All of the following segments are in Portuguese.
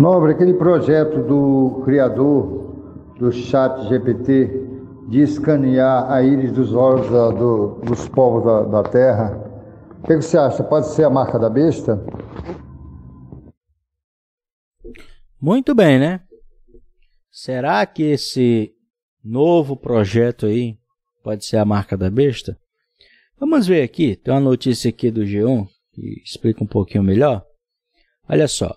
Nobre, aquele projeto do criador do chat GPT de escanear a íris dos olhos da, do, dos povos da, da Terra, o que, que você acha? Pode ser a marca da besta? Muito bem, né? Será que esse novo projeto aí pode ser a marca da besta? Vamos ver aqui, tem uma notícia aqui do G1 que explica um pouquinho melhor. Olha só,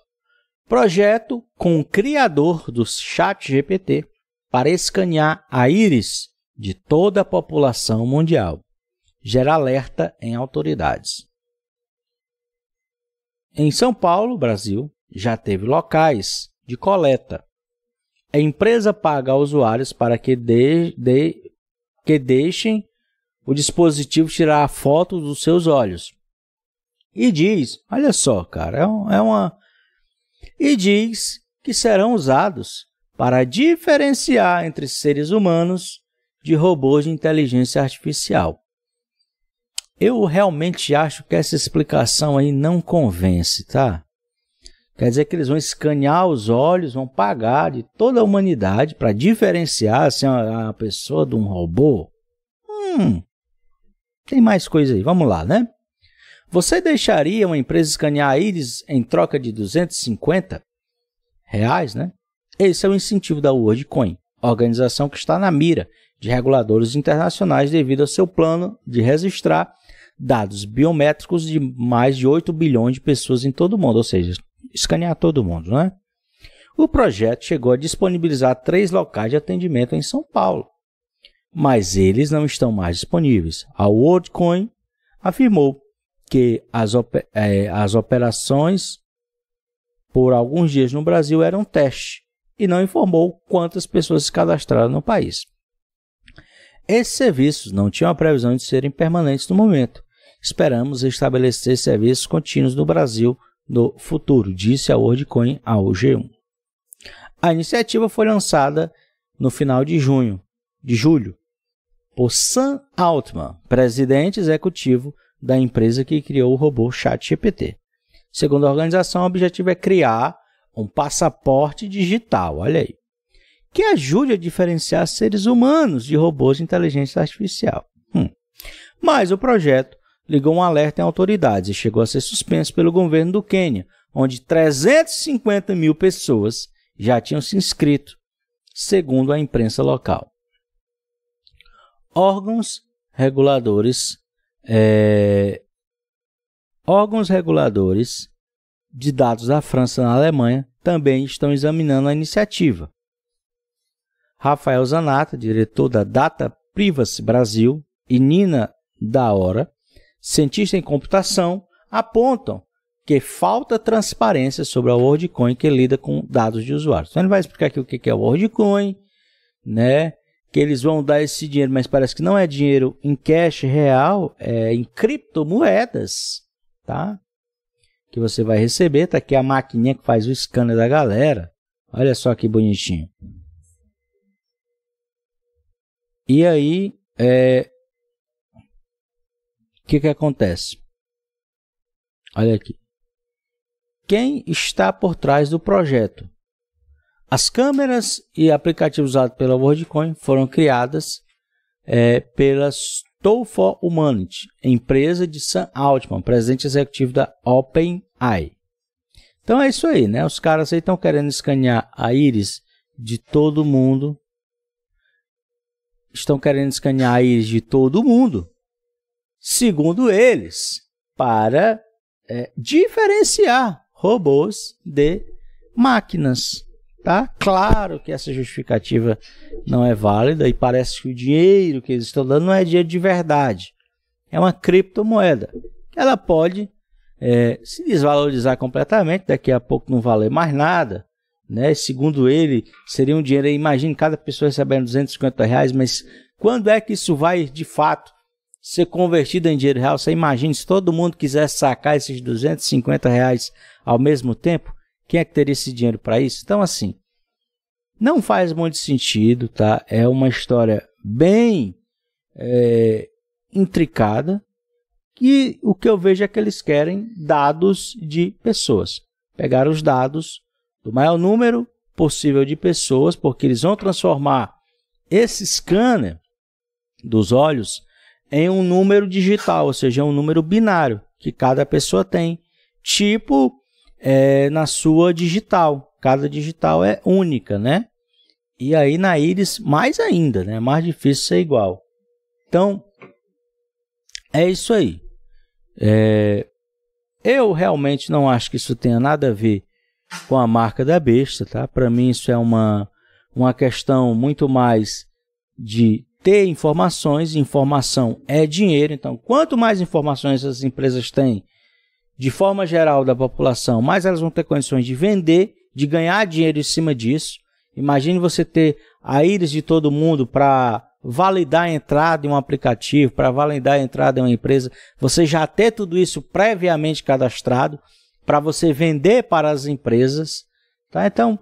Projeto com o criador do ChatGPT para escanear a íris de toda a população mundial. Gera alerta em autoridades. Em São Paulo, Brasil, já teve locais de coleta. A empresa paga usuários para que, de, de, que deixem o dispositivo tirar a foto dos seus olhos. E diz: olha só, cara, é, um, é uma e diz que serão usados para diferenciar entre seres humanos de robôs de inteligência artificial. Eu realmente acho que essa explicação aí não convence, tá? Quer dizer que eles vão escanear os olhos, vão pagar de toda a humanidade para diferenciar assim, a, pessoa de um robô? Hum, tem mais coisa aí, vamos lá, né? Você deixaria uma empresa escanear a íris em troca de 250 reais, né? Esse é o incentivo da WorldCoin, organização que está na mira de reguladores internacionais devido ao seu plano de registrar dados biométricos de mais de 8 bilhões de pessoas em todo o mundo, ou seja, escanear todo mundo, né? O projeto chegou a disponibilizar três locais de atendimento em São Paulo, mas eles não estão mais disponíveis. A WorldCoin afirmou que as, é, as operações por alguns dias no Brasil eram teste e não informou quantas pessoas se cadastraram no país. Esses serviços não tinham a previsão de serem permanentes no momento. Esperamos estabelecer serviços contínuos no Brasil no futuro, disse a WorldCoin ao G1. A iniciativa foi lançada no final de junho, de julho, por Sam Altman, presidente executivo da empresa que criou o robô ChatGPT. Segundo a organização, o objetivo é criar um passaporte digital, olha aí, que ajude a diferenciar seres humanos de robôs de inteligência artificial. Hum. Mas o projeto ligou um alerta em autoridades e chegou a ser suspenso pelo governo do Quênia, onde 350 mil pessoas já tinham se inscrito, segundo a imprensa local. Órgãos reguladores é, órgãos reguladores de dados da França e Alemanha também estão examinando a iniciativa. Rafael Zanata, diretor da Data Privacy Brasil, e Nina Daora, cientista em computação, apontam que falta transparência sobre a WorldCoin que lida com dados de usuários. Então ele vai explicar aqui o que é o WorldCoin, né? que eles vão dar esse dinheiro, mas parece que não é dinheiro em cash real, é em criptomoedas, tá? Que você vai receber, tá aqui a maquininha que faz o scanner da galera. Olha só que bonitinho. E aí, é... o que que acontece? Olha aqui. Quem está por trás do projeto? As câmeras e aplicativos usados pela WorldCoin foram criadas é, pela Stow Humanity, empresa de Sam Altman, presidente executivo da OpenAI. Então é isso aí, né? Os caras aí estão querendo escanear a íris de todo mundo. Estão querendo escanear a íris de todo mundo, segundo eles, para é, diferenciar robôs de máquinas. Tá? Claro que essa justificativa não é válida e parece que o dinheiro que eles estão dando não é dinheiro de verdade. É uma criptomoeda. Ela pode é, se desvalorizar completamente, daqui a pouco não valer mais nada. Né? Segundo ele, seria um dinheiro, imagine cada pessoa recebendo 250 reais, mas quando é que isso vai de fato ser convertido em dinheiro real? Você imagina se todo mundo quisesse sacar esses 250 reais ao mesmo tempo? Quem é que teria esse dinheiro para isso? Então, assim, não faz muito sentido, tá? É uma história bem é, intricada. e o que eu vejo é que eles querem dados de pessoas. Pegar os dados do maior número possível de pessoas, porque eles vão transformar esse scanner dos olhos em um número digital, ou seja, é um número binário que cada pessoa tem, tipo é, na sua digital. Cada digital é única, né? E aí na íris mais ainda, né? Mais difícil ser igual. Então é isso aí. É, eu realmente não acho que isso tenha nada a ver com a marca da besta, tá? Para mim isso é uma uma questão muito mais de ter informações, informação é dinheiro. Então, quanto mais informações as empresas têm, de forma geral da população, mais elas vão ter condições de vender, de ganhar dinheiro em cima disso. Imagine você ter a íris de todo mundo para validar a entrada em um aplicativo, para validar a entrada em uma empresa, você já ter tudo isso previamente cadastrado para você vender para as empresas, tá? Então,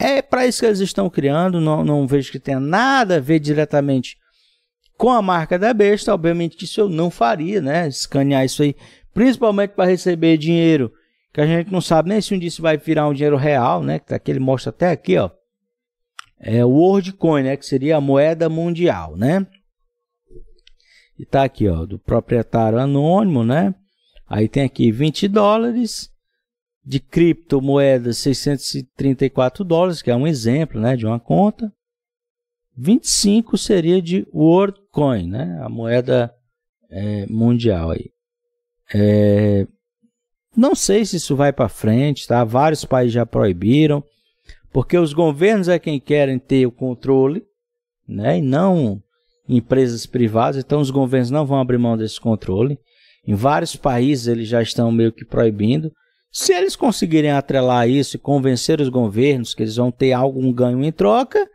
é para isso que eles estão criando, não, não vejo que tenha nada a ver diretamente com a marca da besta, obviamente que isso eu não faria, né? Escanear isso aí principalmente para receber dinheiro que a gente não sabe nem se um dia isso vai virar um dinheiro real, né? Que, tá, que ele mostra até aqui, ó. É o WorldCoin, né? Que seria a moeda mundial, né? E tá aqui, ó, do proprietário anônimo, né? Aí tem aqui 20 dólares de criptomoeda 634 dólares, que é um exemplo, né, de uma conta. 25 seria de WorldCoin, né? A moeda é, mundial aí. É, não sei se isso vai para frente, tá? Vários países já proibiram, porque os governos é quem querem ter o controle, né? E não empresas privadas. Então os governos não vão abrir mão desse controle. Em vários países eles já estão meio que proibindo. Se eles conseguirem atrelar isso e convencer os governos que eles vão ter algum ganho em troca,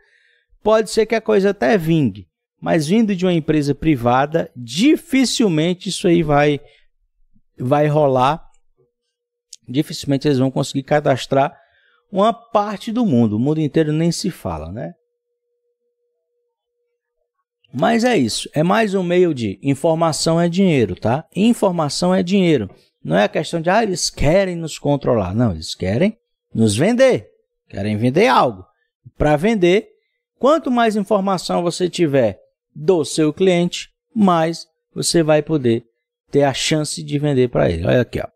pode ser que a coisa até vingue. Mas vindo de uma empresa privada, dificilmente isso aí vai vai rolar. Dificilmente eles vão conseguir cadastrar uma parte do mundo. O mundo inteiro nem se fala, né? Mas é isso. É mais um meio de informação é dinheiro, tá? Informação é dinheiro. Não é a questão de, ah, eles querem nos controlar. Não, eles querem nos vender. Querem vender algo. Para vender, quanto mais informação você tiver do seu cliente, mais você vai poder ter a chance de vender para ele. Olha aqui, ó.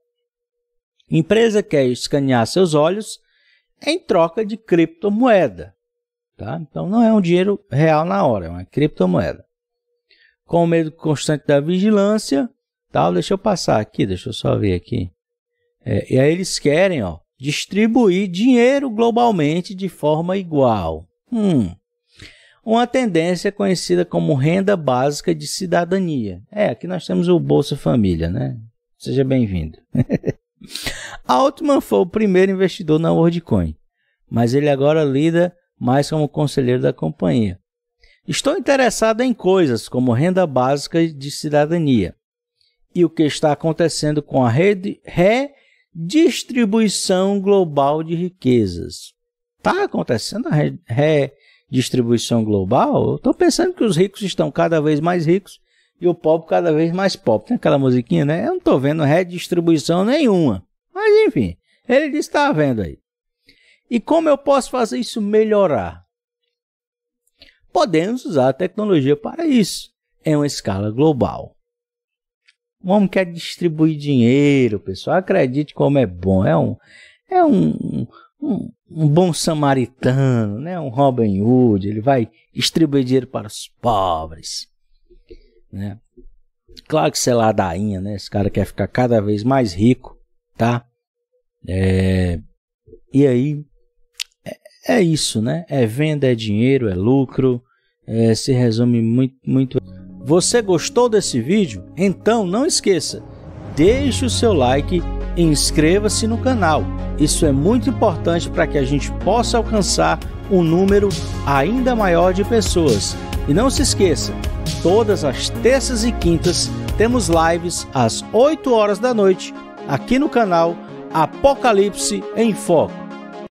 Empresa quer escanear seus olhos em troca de criptomoeda. Tá? Então não é um dinheiro real na hora, é uma criptomoeda. Com o medo constante da vigilância, tal, deixa eu passar aqui, deixa eu só ver aqui. É, e aí eles querem ó, distribuir dinheiro globalmente de forma igual. Hum, uma tendência conhecida como renda básica de cidadania. É, aqui nós temos o Bolsa Família, né? Seja bem-vindo. Altman foi o primeiro investidor na WorldCoin, mas ele agora lida mais como conselheiro da companhia. Estou interessado em coisas como renda básica de cidadania e o que está acontecendo com a rede, redistribuição global de riquezas. Está acontecendo a redistribuição distribuição global, eu estou pensando que os ricos estão cada vez mais ricos e o pobre cada vez mais pobre. Tem aquela musiquinha, né? Eu não estou vendo redistribuição nenhuma. Mas enfim, ele diz está vendo aí. E como eu posso fazer isso melhorar? Podemos usar a tecnologia para isso, em uma escala global. O homem quer distribuir dinheiro, pessoal. Acredite como é bom. É um, é um, um, um bom samaritano, né? um Robin Hood, ele vai distribuir dinheiro para os pobres. Né? Claro que isso é ladainha, né? Esse cara quer ficar cada vez mais rico, tá? É... E aí, é, é isso, né? É venda, é dinheiro, é lucro, é, se resume muito, muito... Você gostou desse vídeo? Então não esqueça, deixe o seu like e inscreva-se no canal. Isso é muito importante para que a gente possa alcançar um número ainda maior de pessoas. E não se esqueça, todas as terças e quintas temos lives às 8 horas da noite aqui no canal Apocalipse em Foco.